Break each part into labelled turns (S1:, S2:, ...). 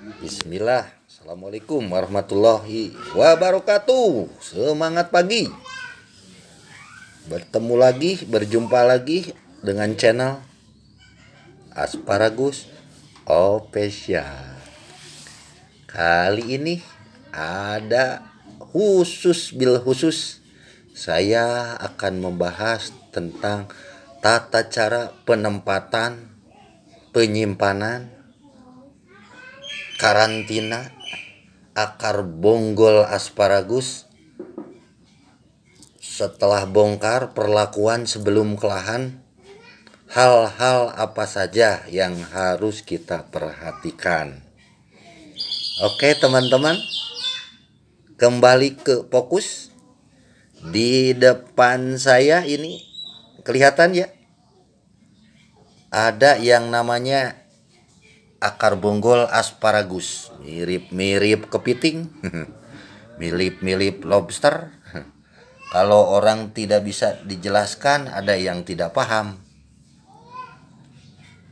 S1: Bismillah Assalamualaikum warahmatullahi wabarakatuh Semangat pagi Bertemu lagi, berjumpa lagi dengan channel Asparagus Official Kali ini ada khusus bil khusus Saya akan membahas tentang tata cara penempatan penyimpanan karantina akar bonggol asparagus setelah bongkar perlakuan sebelum kelahan hal-hal apa saja yang harus kita perhatikan Oke teman-teman kembali ke fokus di depan saya ini kelihatan ya ada yang namanya akar bonggol asparagus, mirip-mirip kepiting, mirip-mirip lobster. Kalau orang tidak bisa dijelaskan, ada yang tidak paham.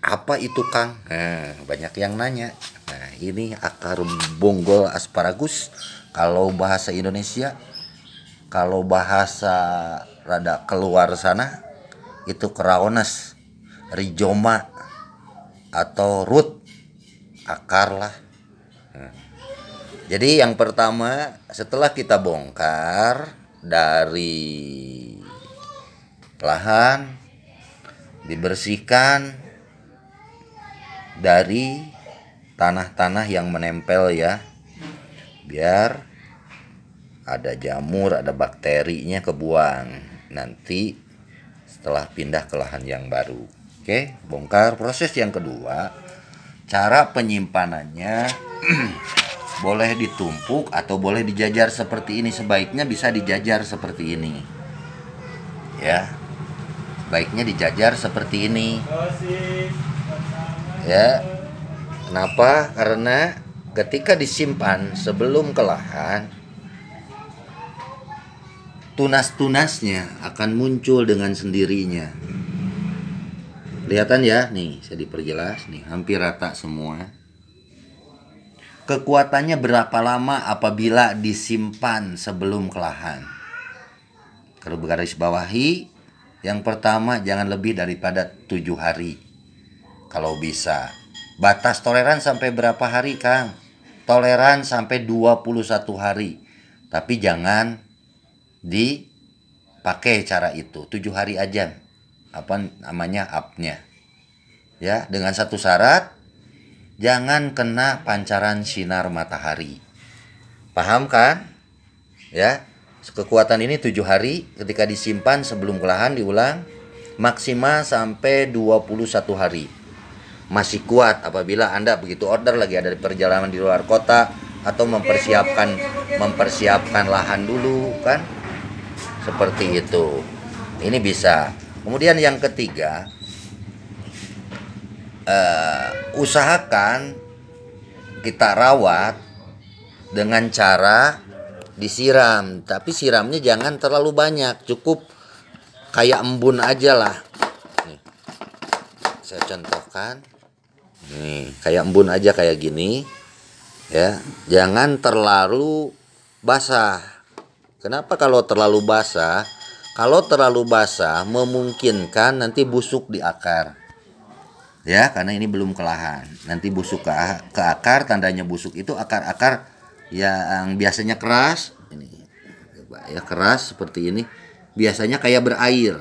S1: Apa itu Kang? Nah, banyak yang nanya. Nah, ini akar bonggol asparagus. Kalau bahasa Indonesia, kalau bahasa rada keluar sana, itu keraones, rijoma, atau root akar lah. Jadi yang pertama setelah kita bongkar dari lahan dibersihkan dari tanah-tanah yang menempel ya biar ada jamur ada bakterinya kebuang nanti setelah pindah ke lahan yang baru oke bongkar proses yang kedua Cara penyimpanannya boleh ditumpuk atau boleh dijajar seperti ini. Sebaiknya bisa dijajar seperti ini. Ya. Baiknya dijajar seperti ini. Ya. Kenapa? Karena ketika disimpan sebelum kelahan tunas-tunasnya akan muncul dengan sendirinya. Kelihatan ya, nih saya diperjelas nih, hampir rata semua. Kekuatannya berapa lama apabila disimpan sebelum kelahan? Kalau garis bawahi, yang pertama jangan lebih daripada tujuh hari. Kalau bisa. Batas toleran sampai berapa hari, Kang? Toleran sampai 21 hari. Tapi jangan dipakai cara itu. Tujuh hari aja apa namanya apnya ya dengan satu syarat jangan kena pancaran sinar matahari paham kan ya kekuatan ini tujuh hari ketika disimpan sebelum kelahan diulang maksimal sampai 21 hari masih kuat apabila anda begitu order lagi ada perjalanan di luar kota atau mempersiapkan mempersiapkan lahan dulu kan seperti itu ini bisa Kemudian yang ketiga, uh, usahakan kita rawat dengan cara disiram, tapi siramnya jangan terlalu banyak, cukup kayak embun aja lah. saya contohkan, nih kayak embun aja kayak gini, ya, jangan terlalu basah. Kenapa kalau terlalu basah? Kalau terlalu basah memungkinkan nanti busuk di akar. Ya, karena ini belum kelahan. Nanti busuk ke, ke akar, tandanya busuk itu akar-akar yang biasanya keras ini. Ya keras seperti ini biasanya kayak berair.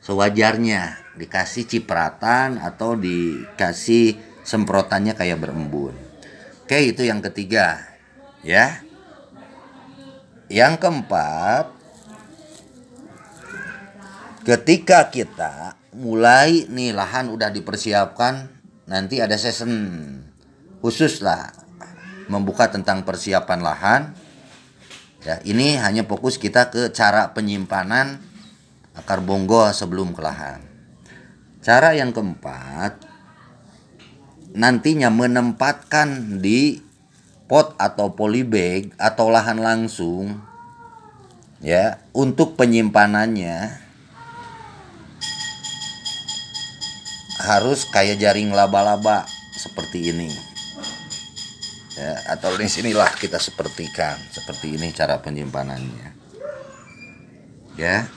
S1: Sewajarnya dikasih cipratan atau dikasih semprotannya kayak berembun. Oke, itu yang ketiga. Ya. Yang keempat, ketika kita mulai nih lahan udah dipersiapkan nanti ada season khusus lah membuka tentang persiapan lahan ya ini hanya fokus kita ke cara penyimpanan akar bonggo sebelum ke lahan cara yang keempat nantinya menempatkan di pot atau polybag atau lahan langsung ya untuk penyimpanannya harus kayak jaring laba-laba seperti ini ya, atau di sinilah kita sepertikan seperti ini cara penyimpanannya ya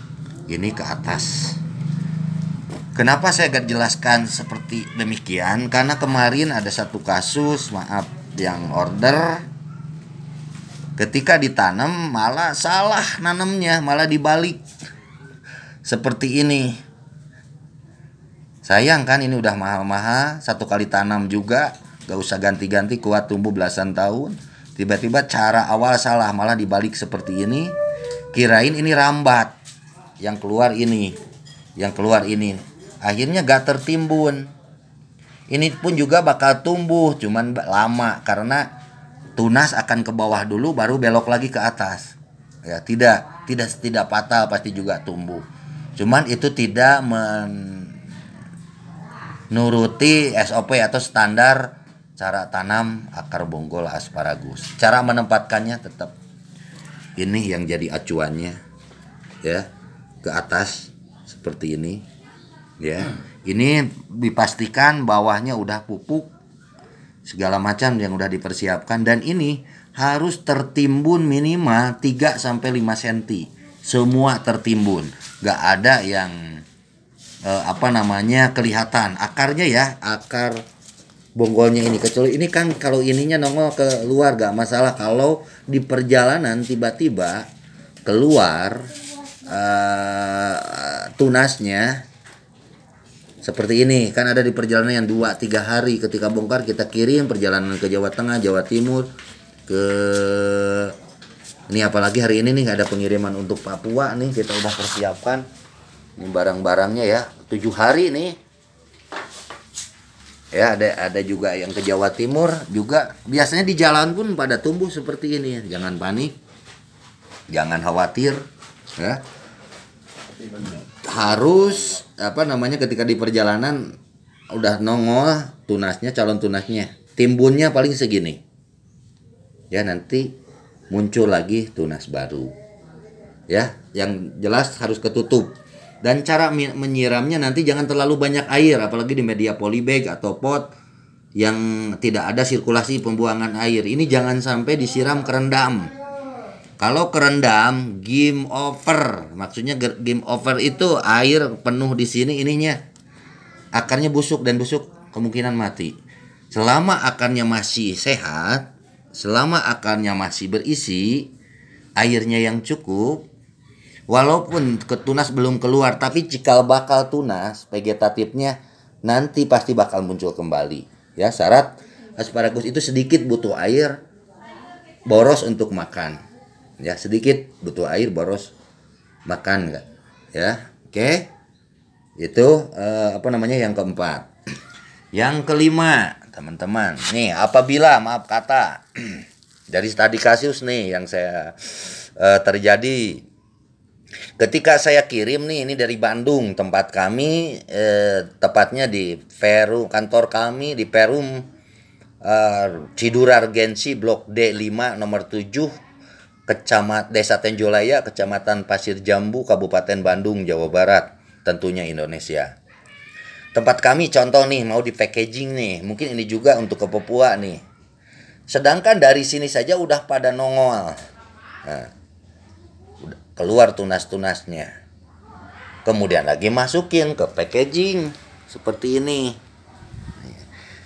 S1: ini ke atas kenapa saya gak jelaskan seperti demikian karena kemarin ada satu kasus maaf yang order ketika ditanam malah salah nanamnya malah dibalik seperti ini Sayang kan ini udah mahal-mahal, satu kali tanam juga, gak usah ganti-ganti kuat tumbuh belasan tahun. Tiba-tiba cara awal salah malah dibalik seperti ini. Kirain ini rambat, yang keluar ini, yang keluar ini. Akhirnya gak tertimbun. Ini pun juga bakal tumbuh, cuman lama karena tunas akan ke bawah dulu baru belok lagi ke atas. Ya, tidak, tidak tidak fatal pasti juga tumbuh. Cuman itu tidak men nuruti SOP atau standar cara tanam akar bonggol asparagus. Cara menempatkannya tetap ini yang jadi acuannya ya ke atas seperti ini ya. Ini dipastikan bawahnya udah pupuk segala macam yang udah dipersiapkan dan ini harus tertimbun minimal 3 sampai 5 cm. Semua tertimbun. Gak ada yang uh, apa namanya kelihatan akarnya ya akar bonggolnya ini kecuali ini kan kalau ininya nongol ke luar gak masalah kalau di perjalanan tiba-tiba keluar uh, tunasnya seperti ini kan ada di perjalanan yang dua tiga hari ketika bongkar kita kirim perjalanan ke Jawa Tengah Jawa Timur ke ini apalagi hari ini nih ada pengiriman untuk Papua nih kita udah persiapkan ini barang-barangnya ya tujuh hari ini ya ada ada juga yang ke Jawa Timur juga biasanya di jalan pun pada tumbuh seperti ini jangan panik jangan khawatir ya harus apa namanya ketika di perjalanan udah nongol tunasnya calon tunasnya timbunnya paling segini ya nanti muncul lagi tunas baru ya yang jelas harus ketutup dan cara menyiramnya nanti jangan terlalu banyak air apalagi di media polybag atau pot yang tidak ada sirkulasi pembuangan air ini jangan sampai disiram kerendam kalau kerendam game over maksudnya game over itu air penuh di sini ininya akarnya busuk dan busuk kemungkinan mati selama akarnya masih sehat selama akarnya masih berisi airnya yang cukup Walaupun ketunas belum keluar, tapi cikal bakal tunas vegetatifnya nanti pasti bakal muncul kembali. Ya, syarat asparagus itu sedikit butuh air boros untuk makan. Ya, sedikit butuh air boros makan enggak? Ya. Oke. Okay? Itu uh, apa namanya yang keempat. Yang kelima, teman-teman. Nih, apabila maaf kata dari tadi kasus nih yang saya uh, terjadi Ketika saya kirim nih ini dari Bandung tempat kami eh, tepatnya di Peru kantor kami di Perum eh, Gensi Blok D5 nomor 7 Kecamat Desa Tenjolaya Kecamatan Pasir Jambu Kabupaten Bandung Jawa Barat tentunya Indonesia. Tempat kami contoh nih mau di packaging nih mungkin ini juga untuk ke Papua nih. Sedangkan dari sini saja udah pada nongol. Nah, keluar tunas-tunasnya. Kemudian lagi masukin ke packaging seperti ini.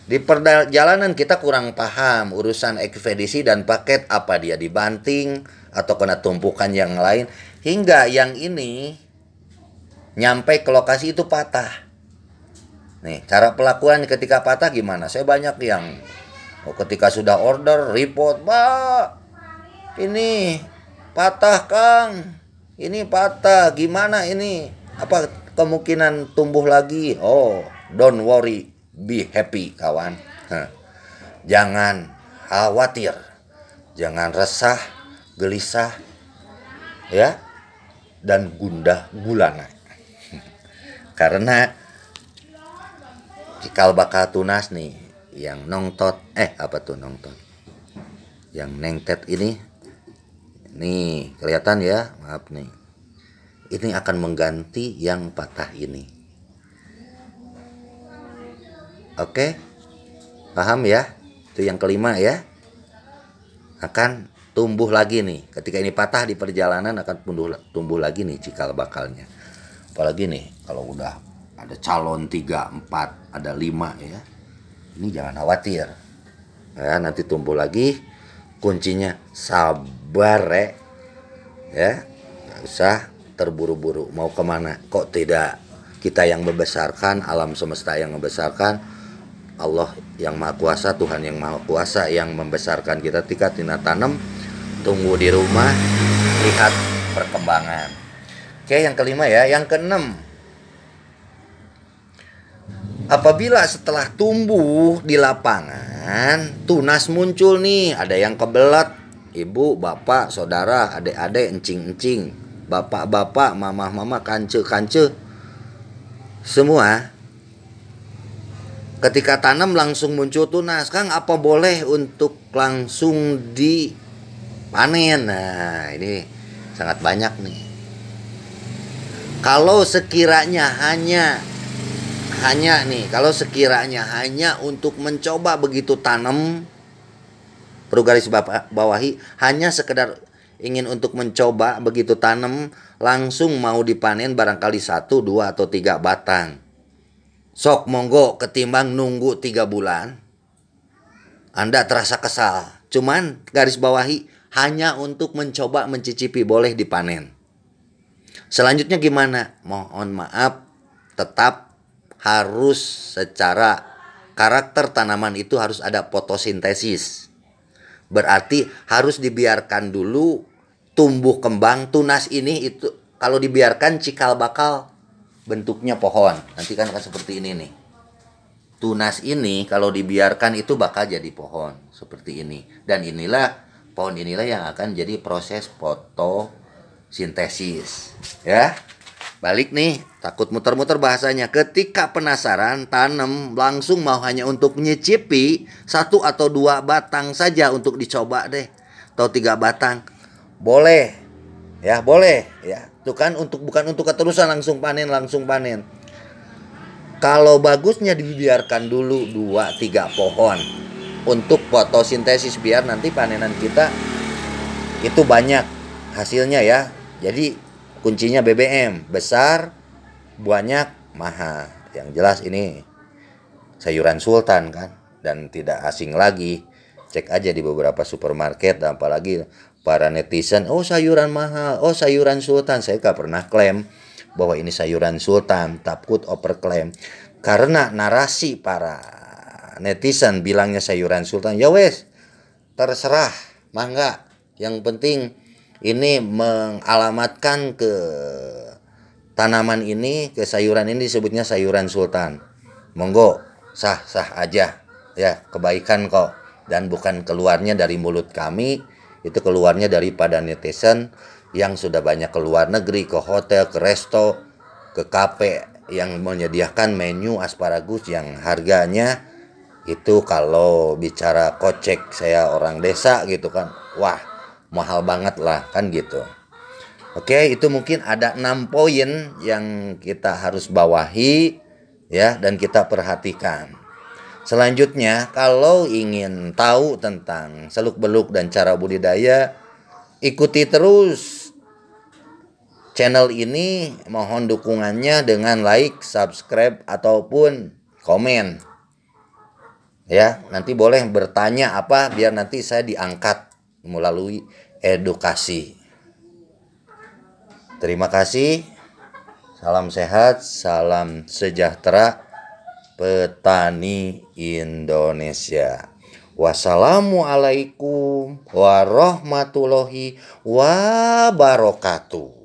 S1: Di perjalanan kita kurang paham urusan ekspedisi dan paket apa dia dibanting atau kena tumpukan yang lain hingga yang ini nyampe ke lokasi itu patah. Nih, cara pelakuan ketika patah gimana? Saya banyak yang oh, ketika sudah order report, "Pak, ini patah, Kang." ini patah gimana ini apa kemungkinan tumbuh lagi oh don't worry be happy kawan jangan khawatir jangan resah gelisah ya dan gundah gulana karena cikal bakal tunas nih yang nongtot eh apa tuh nongtot yang nengtet ini Nih, kelihatan ya, maaf nih. Ini akan mengganti yang patah ini. Oke? Paham ya? Itu yang kelima ya. Akan tumbuh lagi nih. Ketika ini patah di perjalanan akan tumbuh tumbuh lagi nih cikal bakalnya. Apalagi nih kalau udah ada calon 3, 4, ada 5 ya. Ini jangan khawatir. Ya, nanti tumbuh lagi kuncinya sabar bare ya nggak usah terburu-buru mau kemana kok tidak kita yang membesarkan alam semesta yang membesarkan Allah yang maha kuasa Tuhan yang maha kuasa yang membesarkan kita tika tina tanam tunggu di rumah lihat perkembangan oke yang kelima ya yang keenam apabila setelah tumbuh di lapangan tunas muncul nih ada yang kebelet ibu, bapak, saudara, adik-adik, encing-encing, bapak-bapak, Mama-Mama, kance-kance, semua. Ketika tanam langsung muncul tunas, Kang apa boleh untuk langsung dipanen? Nah ini sangat banyak nih. Kalau sekiranya hanya hanya nih, kalau sekiranya hanya untuk mencoba begitu tanam perlu garis bawahi hanya sekedar ingin untuk mencoba begitu tanam langsung mau dipanen barangkali satu dua atau tiga batang sok monggo ketimbang nunggu tiga bulan anda terasa kesal cuman garis bawahi hanya untuk mencoba mencicipi boleh dipanen selanjutnya gimana mohon maaf tetap harus secara karakter tanaman itu harus ada fotosintesis Berarti harus dibiarkan dulu tumbuh kembang tunas ini itu kalau dibiarkan cikal bakal bentuknya pohon. Nanti kan akan seperti ini nih. Tunas ini kalau dibiarkan itu bakal jadi pohon seperti ini. Dan inilah pohon inilah yang akan jadi proses fotosintesis, ya. Balik nih, takut muter-muter bahasanya. Ketika penasaran, tanam langsung mau hanya untuk nyicipi satu atau dua batang saja untuk dicoba deh. Atau tiga batang. Boleh. Ya, boleh. Ya, itu kan untuk bukan untuk keterusan langsung panen, langsung panen. Kalau bagusnya dibiarkan dulu dua tiga pohon untuk fotosintesis biar nanti panenan kita itu banyak hasilnya ya. Jadi kuncinya BBM besar banyak mahal yang jelas ini sayuran sultan kan dan tidak asing lagi cek aja di beberapa supermarket dan apalagi para netizen oh sayuran mahal oh sayuran sultan saya gak pernah klaim bahwa ini sayuran sultan takut overklaim karena narasi para netizen bilangnya sayuran sultan ya wes terserah mangga yang penting ini mengalamatkan ke tanaman ini ke sayuran ini disebutnya sayuran sultan monggo sah sah aja ya kebaikan kok dan bukan keluarnya dari mulut kami itu keluarnya daripada netizen yang sudah banyak keluar negeri ke hotel ke resto ke kafe yang menyediakan menu asparagus yang harganya itu kalau bicara kocek saya orang desa gitu kan wah mahal banget lah kan gitu Oke itu mungkin ada enam poin yang kita harus bawahi ya dan kita perhatikan Selanjutnya, kalau ingin tahu tentang seluk-beluk dan cara budidaya, ikuti terus channel ini. Mohon dukungannya dengan like, subscribe, ataupun komen. Ya, nanti boleh bertanya apa biar nanti saya diangkat melalui edukasi. Terima kasih. Salam sehat, salam sejahtera petani Indonesia. Wassalamualaikum warahmatullahi wabarakatuh.